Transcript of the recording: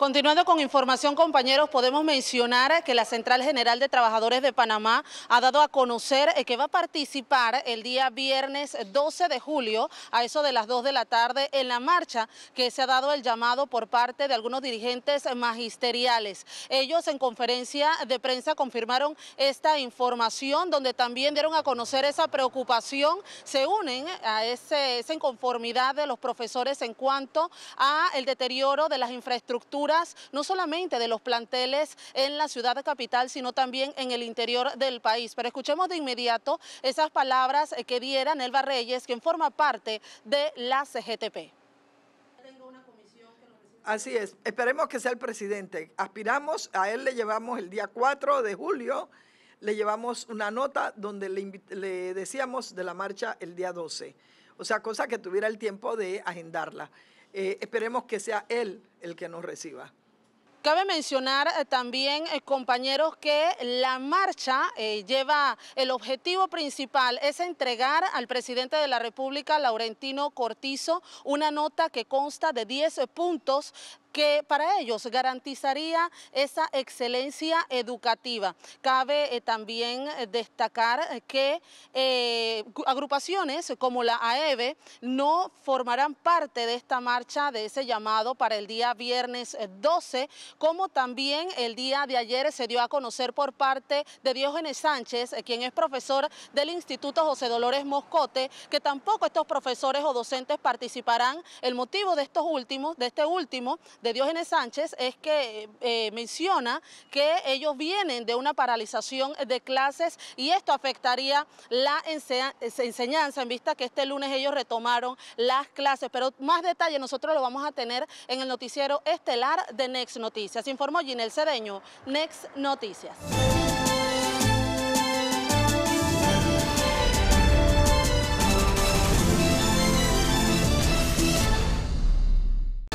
Continuando con información, compañeros, podemos mencionar que la Central General de Trabajadores de Panamá ha dado a conocer eh, que va a participar el día viernes 12 de julio a eso de las 2 de la tarde en la marcha que se ha dado el llamado por parte de algunos dirigentes magisteriales. Ellos en conferencia de prensa confirmaron esta información donde también dieron a conocer esa preocupación, se unen a esa inconformidad de los profesores en cuanto a el deterioro de las infraestructuras no solamente de los planteles en la ciudad capital, sino también en el interior del país. Pero escuchemos de inmediato esas palabras eh, que diera Nelva Reyes, quien forma parte de la CGTP. Así es, esperemos que sea el presidente. Aspiramos, a él le llevamos el día 4 de julio, le llevamos una nota donde le, le decíamos de la marcha el día 12. O sea, cosa que tuviera el tiempo de agendarla. Eh, esperemos que sea Él el que nos reciba. Cabe mencionar eh, también, eh, compañeros, que la marcha lleva el objetivo principal, es entregar al presidente de la República, Laurentino Cortizo, una nota que consta de 10 puntos que para ellos garantizaría esa excelencia educativa. Cabe eh, también eh, destacar eh, que agrupaciones como la AEB... no formarán parte de esta marcha, de ese llamado para el día viernes 12, como también el día de ayer se dio a conocer por parte de Diógenes Sánchez, quien es profesor del Instituto José Dolores Moscote, que tampoco estos profesores o docentes participarán. El motivo de estos últimos, de este último, de Diógenes Sánchez es que eh, eh, menciona que ellos vienen de una paralización de clases y esto afectaría la enseñanza en vista que este lunes ellos retomaron las clases. Pero más detalle nosotros lo vamos a tener en el noticiero estelar de Next Noticias. Informó Ginel Cedeño, Next Noticias.